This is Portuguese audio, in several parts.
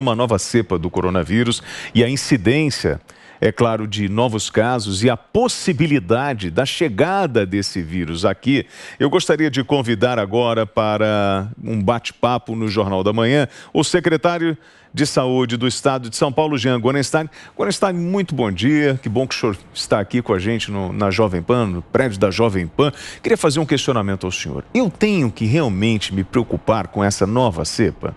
uma nova cepa do coronavírus e a incidência, é claro, de novos casos e a possibilidade da chegada desse vírus aqui. Eu gostaria de convidar agora para um bate-papo no Jornal da Manhã o secretário de Saúde do Estado de São Paulo, Jean Gorenstein. Gorenstein, muito bom dia. Que bom que o senhor está aqui com a gente no, na Jovem Pan, no prédio da Jovem Pan. Queria fazer um questionamento ao senhor. Eu tenho que realmente me preocupar com essa nova cepa?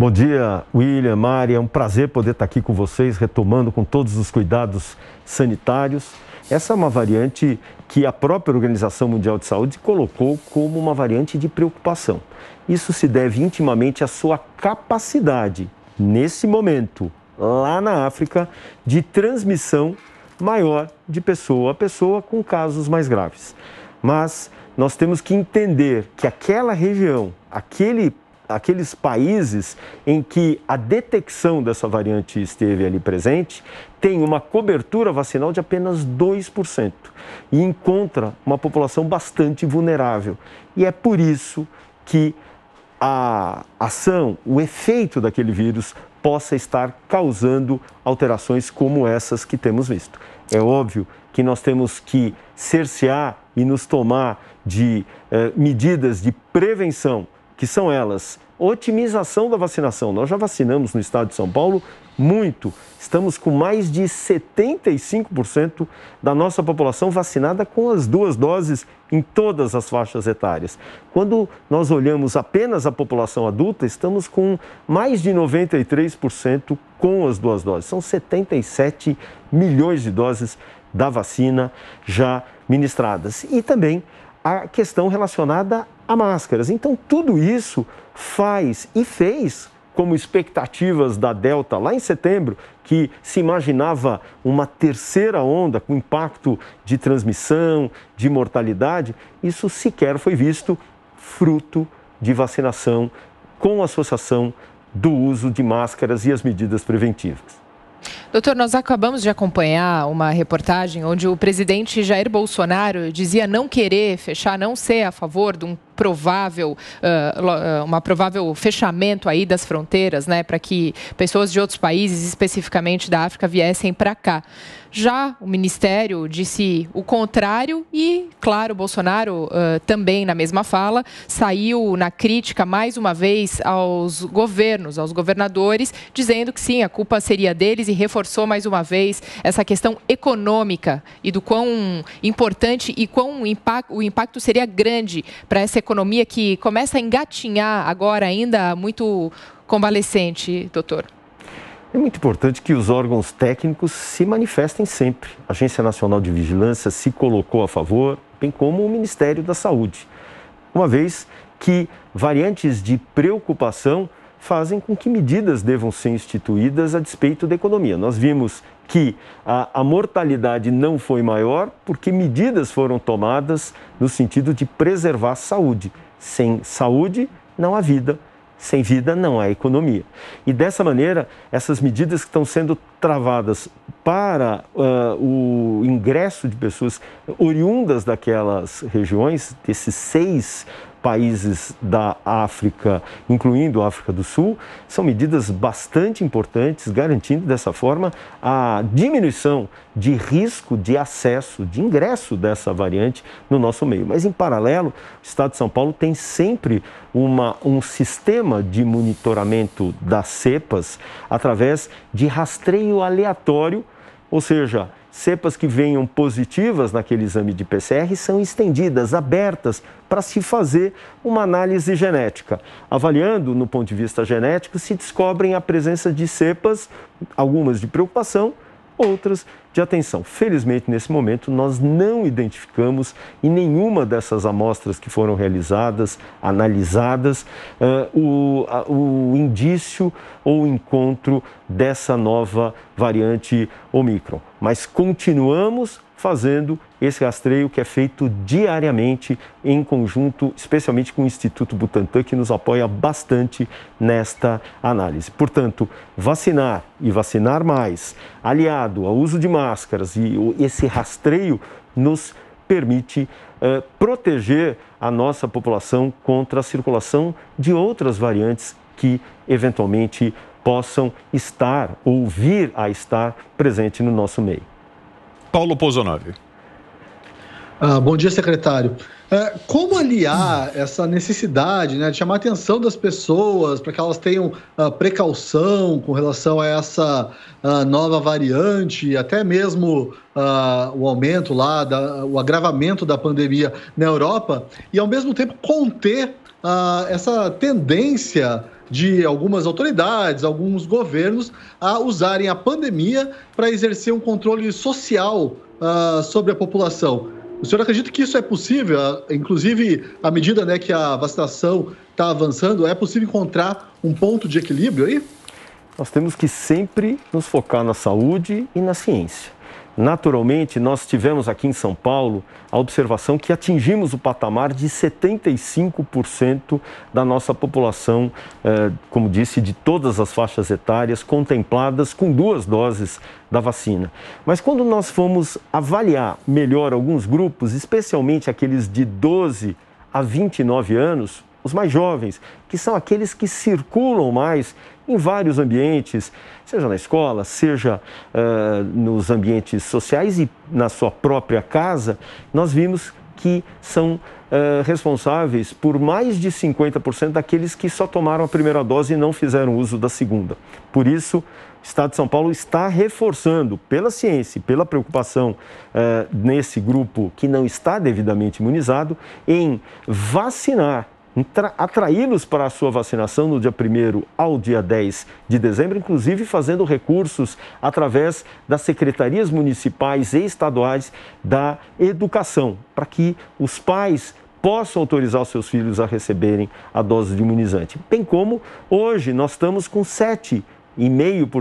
Bom dia, William, Mari. É um prazer poder estar aqui com vocês, retomando com todos os cuidados sanitários. Essa é uma variante que a própria Organização Mundial de Saúde colocou como uma variante de preocupação. Isso se deve intimamente à sua capacidade, nesse momento, lá na África, de transmissão maior de pessoa a pessoa com casos mais graves. Mas nós temos que entender que aquela região, aquele aqueles países em que a detecção dessa variante esteve ali presente tem uma cobertura vacinal de apenas 2% e encontra uma população bastante vulnerável. E é por isso que a ação, o efeito daquele vírus possa estar causando alterações como essas que temos visto. É óbvio que nós temos que cercear e nos tomar de eh, medidas de prevenção que são elas: otimização da vacinação. Nós já vacinamos no estado de São Paulo muito. Estamos com mais de 75% da nossa população vacinada com as duas doses em todas as faixas etárias. Quando nós olhamos apenas a população adulta, estamos com mais de 93% com as duas doses. São 77 milhões de doses da vacina já ministradas. E também a questão relacionada a máscaras. Então, tudo isso faz e fez como expectativas da Delta lá em setembro, que se imaginava uma terceira onda com impacto de transmissão, de mortalidade, isso sequer foi visto fruto de vacinação com associação do uso de máscaras e as medidas preventivas. Doutor, nós acabamos de acompanhar uma reportagem onde o presidente Jair Bolsonaro dizia não querer fechar, não ser a favor de um provável, uh, uma provável fechamento aí das fronteiras, né, para que pessoas de outros países, especificamente da África, viessem para cá. Já o Ministério disse o contrário e, claro, Bolsonaro uh, também na mesma fala saiu na crítica mais uma vez aos governos, aos governadores, dizendo que sim, a culpa seria deles e reforçou mais uma vez essa questão econômica e do quão importante e quão o impacto seria grande para essa economia economia que começa a engatinhar agora, ainda muito convalescente, doutor? É muito importante que os órgãos técnicos se manifestem sempre. A Agência Nacional de Vigilância se colocou a favor, bem como o Ministério da Saúde, uma vez que variantes de preocupação fazem com que medidas devam ser instituídas a despeito da economia. Nós vimos que a, a, mortalidade não foi maior porque medidas foram tomadas no sentido de preservar a saúde. Sem saúde, não há vida. Sem vida, não há economia. E dessa maneira, essas medidas que estão sendo travadas para uh, o ingresso de pessoas oriundas daquelas regiões, desses seis países da África, incluindo a África do Sul, são medidas bastante importantes, garantindo dessa forma a diminuição de risco de acesso, de ingresso dessa variante no nosso meio. Mas, em paralelo, o Estado de São Paulo tem sempre uma, um sistema de monitoramento das cepas através de rastreio aleatório, ou seja, Cepas que venham positivas naquele exame de PCR são estendidas, abertas, para se fazer uma análise genética. Avaliando no ponto de vista genético, se descobrem a presença de cepas, algumas de preocupação, outras de atenção. Felizmente, nesse momento, nós não identificamos em nenhuma dessas amostras que foram realizadas, analisadas, uh, o, o indício ou encontro dessa nova variante Omicron. Mas continuamos fazendo esse rastreio que é feito diariamente em conjunto, especialmente com o Instituto Butantan, que nos apoia bastante nesta análise. Portanto, vacinar e vacinar mais, aliado ao uso de máscaras e esse rastreio nos permite eh, proteger a nossa população contra a circulação de outras variantes que eventualmente possam estar ou vir a estar presente no nosso meio. Paulo Pozonave. Ah, bom dia, secretário. É, como aliar essa necessidade né, de chamar a atenção das pessoas para que elas tenham ah, precaução com relação a essa ah, nova variante, até mesmo ah, o aumento lá, da, o agravamento da pandemia na Europa, e ao mesmo tempo conter essa tendência de algumas autoridades, alguns governos, a usarem a pandemia para exercer um controle social sobre a população? O senhor acredita que isso é possível? Ah, inclusive, à medida né, que a vacinação está avançando, é possível encontrar um ponto de equilíbrio aí? Nós temos que sempre nos focar na saúde e na ciência. Naturalmente, nós tivemos aqui em São Paulo a observação que atingimos o patamar de 75% da nossa população, eh, como disse, de todas as faixas etárias contempladas com duas doses da vacina. Mas quando nós fomos avaliar melhor alguns grupos, especialmente aqueles de 12 a 29 anos, os mais jovens, que são aqueles que circulam mais em vários ambientes, seja na escola, seja uh, nos ambientes sociais e na sua própria casa, nós vimos que são uh, responsáveis por mais de 50% daqueles que só tomaram a primeira dose e não fizeram uso da segunda. Por isso, o Estado de São Paulo está reforçando, pela ciência pela preocupação uh, nesse grupo que não está devidamente imunizado, em vacinar atraí-los para a sua vacinação no dia 1 ao dia 10 de dezembro, inclusive fazendo recursos através das secretarias municipais e estaduais da educação, para que os pais possam autorizar os seus filhos a receberem a dose de imunizante. Bem como hoje nós estamos com sete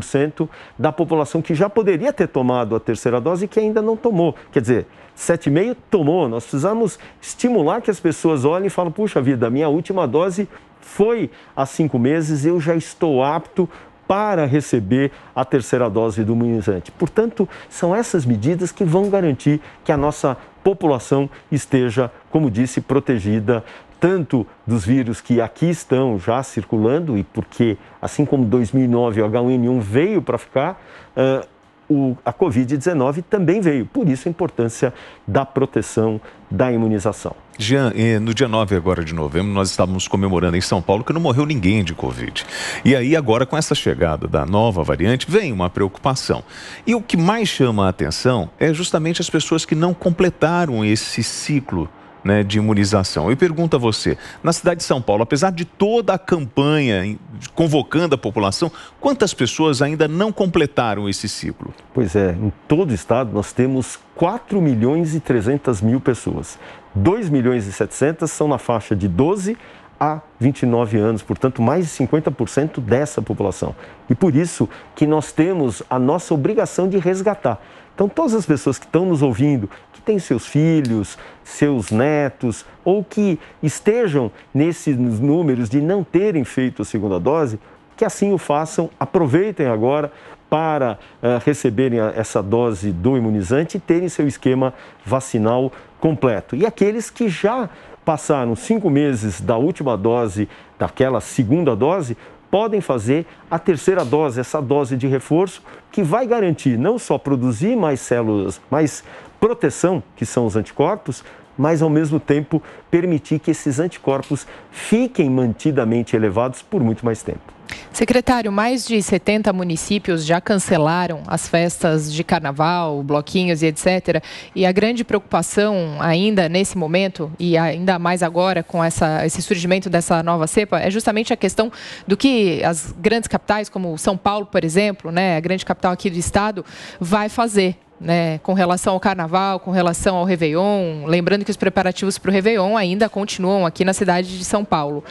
cento da população que já poderia ter tomado a terceira dose e que ainda não tomou. Quer dizer, 7,5% tomou. Nós precisamos estimular que as pessoas olhem e falem: puxa vida, a minha última dose foi há cinco meses, eu já estou apto para receber a terceira dose do imunizante. Portanto, são essas medidas que vão garantir que a nossa população esteja, como disse, protegida tanto dos vírus que aqui estão já circulando, e porque, assim como 2009 o H1N1 veio para ficar, uh, o, a Covid-19 também veio. Por isso a importância da proteção, da imunização. Jean, no dia 9 agora de novembro, nós estávamos comemorando em São Paulo que não morreu ninguém de Covid. E aí, agora, com essa chegada da nova variante, vem uma preocupação. E o que mais chama a atenção é justamente as pessoas que não completaram esse ciclo né, de imunização. Eu pergunto a você, na cidade de São Paulo, apesar de toda a campanha convocando a população, quantas pessoas ainda não completaram esse ciclo? Pois é, em todo o estado nós temos 4 milhões e 300 mil pessoas. 2 milhões e 700 são na faixa de 12 a 29 anos, portanto, mais de 50% dessa população. E por isso que nós temos a nossa obrigação de resgatar. Então, todas as pessoas que estão nos ouvindo, que têm seus filhos, seus netos, ou que estejam nesses números de não terem feito a segunda dose, que assim o façam, aproveitem agora para uh, receberem a, essa dose do imunizante e terem seu esquema vacinal completo. E aqueles que já passaram cinco meses da última dose, daquela segunda dose, podem fazer a terceira dose, essa dose de reforço, que vai garantir não só produzir mais células, mas proteção, que são os anticorpos, mas ao mesmo tempo permitir que esses anticorpos fiquem mantidamente elevados por muito mais tempo. Secretário, mais de 70 municípios já cancelaram as festas de carnaval, bloquinhos e etc. E a grande preocupação ainda nesse momento, e ainda mais agora com essa, esse surgimento dessa nova cepa, é justamente a questão do que as grandes capitais, como São Paulo, por exemplo, né, a grande capital aqui do estado, vai fazer né, com relação ao carnaval, com relação ao Réveillon, lembrando que os preparativos para o Réveillon ainda continuam aqui na cidade de São Paulo.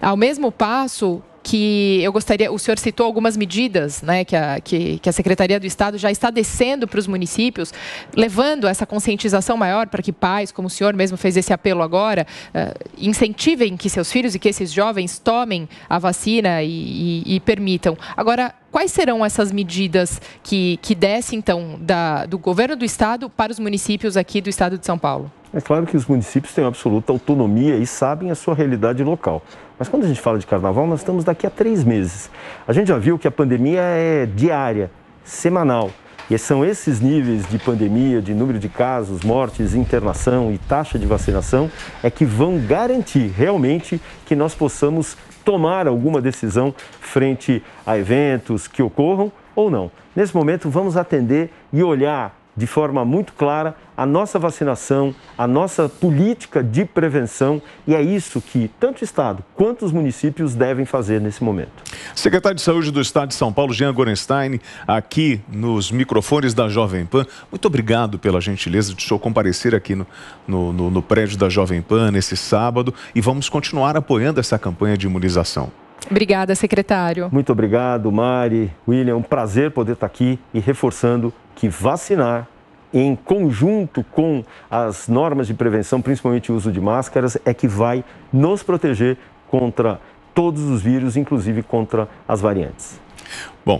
Ao mesmo passo, que eu gostaria, o senhor citou algumas medidas né, que, a, que, que a Secretaria do Estado já está descendo para os municípios, levando essa conscientização maior para que pais, como o senhor mesmo fez esse apelo agora, uh, incentivem que seus filhos e que esses jovens tomem a vacina e, e, e permitam. Agora, quais serão essas medidas que, que desce, então, da, do governo do Estado para os municípios aqui do Estado de São Paulo? É claro que os municípios têm absoluta autonomia e sabem a sua realidade local. Mas quando a gente fala de carnaval, nós estamos daqui a três meses. A gente já viu que a pandemia é diária, semanal. E são esses níveis de pandemia, de número de casos, mortes, internação e taxa de vacinação é que vão garantir realmente que nós possamos tomar alguma decisão frente a eventos que ocorram ou não. Nesse momento, vamos atender e olhar de forma muito clara a nossa vacinação, a nossa política de prevenção e é isso que tanto o Estado quanto os municípios devem fazer nesse momento. Secretário de Saúde do Estado de São Paulo, Jean Gorenstein, aqui nos microfones da Jovem Pan, muito obrigado pela gentileza de o senhor comparecer aqui no, no, no, no prédio da Jovem Pan nesse sábado e vamos continuar apoiando essa campanha de imunização. Obrigada, secretário. Muito obrigado, Mari, William. Um prazer poder estar aqui e reforçando que vacinar em conjunto com as normas de prevenção, principalmente o uso de máscaras, é que vai nos proteger contra todos os vírus, inclusive contra as variantes. Bom,